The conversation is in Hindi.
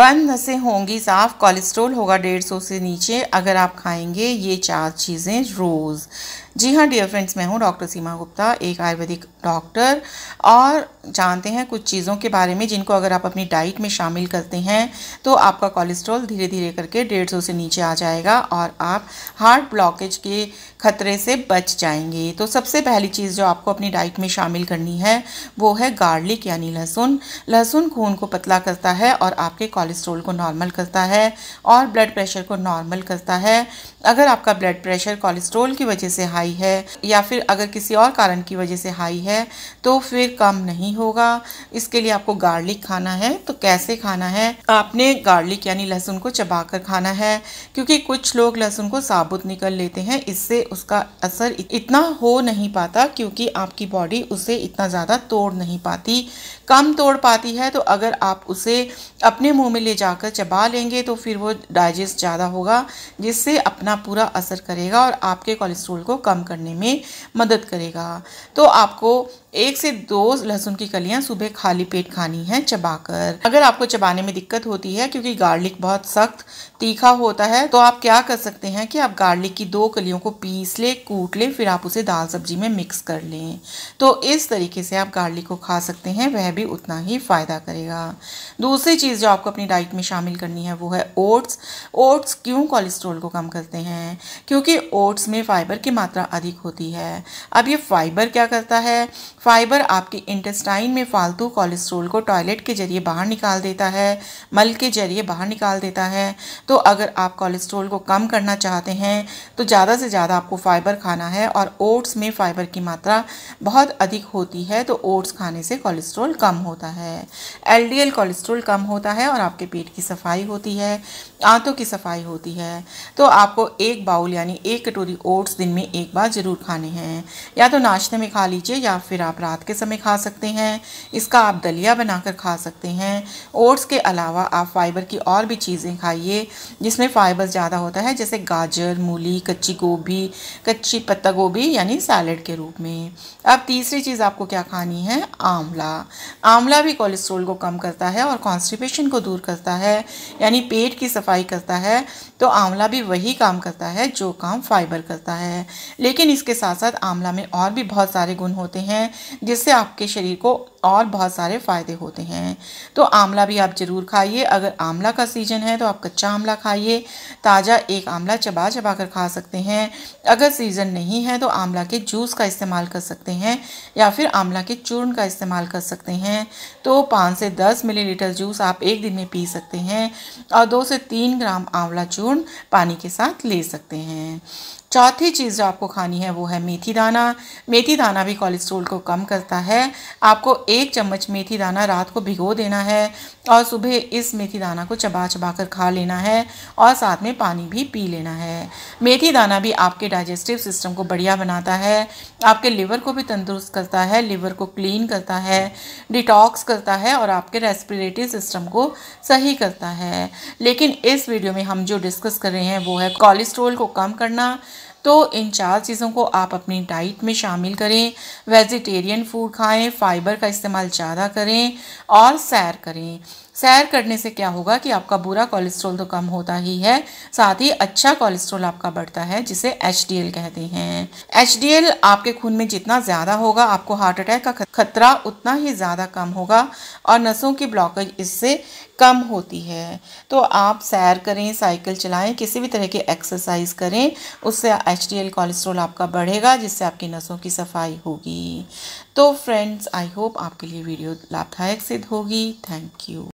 बंद नसें होंगी साफ कोलेस्ट्रोल होगा डेढ़ सौ से नीचे अगर आप खाएंगे ये चार चीज़ें रोज़ जी हाँ डियर फ्रेंड्स मैं हूँ डॉक्टर सीमा गुप्ता एक आयुर्वेदिक डॉक्टर और जानते हैं कुछ चीज़ों के बारे में जिनको अगर आप अपनी डाइट में शामिल करते हैं तो आपका कोलेस्ट्रॉल धीरे धीरे करके डेढ़ सौ से नीचे आ जाएगा और आप हार्ट ब्लॉकेज के खतरे से बच जाएंगे तो सबसे पहली चीज़ जो आपको अपनी डाइट में शामिल करनी है वो है गार्लिक यानी लहसुन लहसुन खून को पतला करता है और आपके कोलेस्ट्रोल को नॉर्मल करता है और ब्लड प्रेशर को नॉर्मल करता है अगर आपका ब्लड प्रेशर कोलेस्ट्रोल की वजह से हाई हाई है या फिर अगर किसी और कारण की वजह से हाई है तो फिर कम नहीं होगा इसके लिए आपको गार्लिक खाना है तो कैसे खाना है आपने गार्लिक यानी लहसुन को चबाकर खाना है क्योंकि कुछ लोग लहसुन को साबुत निकल लेते हैं इससे उसका असर इतना हो नहीं पाता क्योंकि आपकी बॉडी उसे इतना ज़्यादा तोड़ नहीं पाती कम तोड़ पाती है तो अगर आप उसे अपने मुंह में ले जाकर चबा लेंगे तो फिर वो डाइजेस्ट ज़्यादा होगा जिससे अपना पूरा असर करेगा और आपके कोलेस्ट्रोल को कम कम करने में मदद करेगा तो आपको एक से दो लहसुन की कलियां सुबह खाली पेट खानी है चबाकर अगर आपको चबाने में दिक्कत होती है क्योंकि गार्लिक बहुत सख्त तीखा होता है तो आप क्या कर सकते हैं कि आप गार्लिक की दो कलियों को पीस ले कूट ले फिर आप उसे दाल सब्जी में मिक्स कर लें तो इस तरीके से आप गार्लिक को खा सकते हैं वह भी उतना ही फ़ायदा करेगा दूसरी चीज़ जो आपको अपनी डाइट में शामिल करनी है वो है ओट्स ओट्स क्यों कोलेस्ट्रोल को कम करते हैं क्योंकि ओट्स में फ़ाइबर की मात्रा अधिक होती है अब ये फ़ाइबर क्या करता है फाइबर आपकी इंटेस्टाइन में फालतू कोलेस्ट्रोल को टॉयलेट के जरिए बाहर निकाल देता है मल के जरिए बाहर निकाल देता है तो अगर आप कोलेस्ट्रोल को कम करना चाहते हैं तो ज़्यादा से ज़्यादा आपको फाइबर खाना है और ओट्स में फाइबर की मात्रा बहुत अधिक होती है तो ओट्स खाने से कोलेस्ट्रोल कम होता है एल कोलेस्ट्रोल कम होता है और आपके पेट की सफाई होती है आंतों की सफाई होती है तो आपको एक बाउल यानी एक कटोरी ओट्स दिन में एक बार ज़रूर खाने हैं या तो नाश्ते में खा लीजिए या फिर आप आप रात के समय खा सकते हैं इसका आप दलिया बनाकर खा सकते हैं ओट्स के अलावा आप फाइबर की और भी चीज़ें खाइए जिसमें फाइबर ज़्यादा होता है जैसे गाजर मूली कच्ची गोभी कच्ची पत्ता गोभी यानी सैलड के रूप में अब तीसरी चीज़ आपको क्या खानी है आंवला आंवला भी कोलेस्ट्रोल को कम करता है और कॉन्स्टिपेशन को दूर करता है यानी पेट की सफाई करता है तो आंवला भी वही काम करता है जो काम फाइबर करता है लेकिन इसके साथ साथ आंवला में और भी बहुत सारे गुण होते हैं जिससे आपके शरीर को और बहुत सारे फ़ायदे होते हैं तो आंवला भी आप ज़रूर खाइए अगर आंवला का सीजन है तो आप कच्चा आंवला खाइए ताज़ा एक आंवला चबा चबा कर खा सकते हैं अगर सीज़न नहीं है तो आंवला के जूस का इस्तेमाल कर सकते हैं या फिर आंवला के चूर्ण का इस्तेमाल कर सकते हैं तो पाँच से दस मिलीलीटर जूस आप एक दिन में पी सकते हैं और दो से तीन ग्राम आंवला चूर्ण पानी के साथ ले सकते हैं चौथी चीज़ जो आपको खानी है वो है मेथी दाना मेथी दाना भी कोलेस्ट्रोल को कम करता है आपको एक चम्मच मेथी दाना रात को भिगो देना है और सुबह इस मेथी दाना को चबा चबा कर खा लेना है और साथ में पानी भी पी लेना है मेथी दाना भी आपके डाइजेस्टिव सिस्टम को बढ़िया बनाता है आपके लिवर को भी तंदुरुस्त करता है लिवर को क्लीन करता है डिटॉक्स करता है और आपके रेस्पिरेटरी सिस्टम को सही करता है लेकिन इस वीडियो में हम जो डिस्कस कर रहे हैं वो है कोलेस्ट्रोल को कम करना तो इन चार चीज़ों को आप अपनी डाइट में शामिल करें वेजिटेरियन फूड खाएं फाइबर का इस्तेमाल ज़्यादा करें और सैर करें सैर करने से क्या होगा कि आपका बुरा कोलेस्ट्रॉल तो कम होता ही है साथ ही अच्छा कोलेस्ट्रॉल आपका बढ़ता है जिसे एच कहते हैं एच आपके खून में जितना ज़्यादा होगा आपको हार्ट अटैक का खतरा उतना ही ज़्यादा कम होगा और नसों की ब्लॉकेज इससे कम होती है तो आप सैर करें साइकिल चलाएं किसी भी तरह की एक्सरसाइज करें उससे एच कोलेस्ट्रॉल आपका बढ़ेगा जिससे आपकी नसों की सफाई होगी तो फ्रेंड्स आई होप आपके लिए वीडियो लाभदायक सिद्ध होगी थैंक यू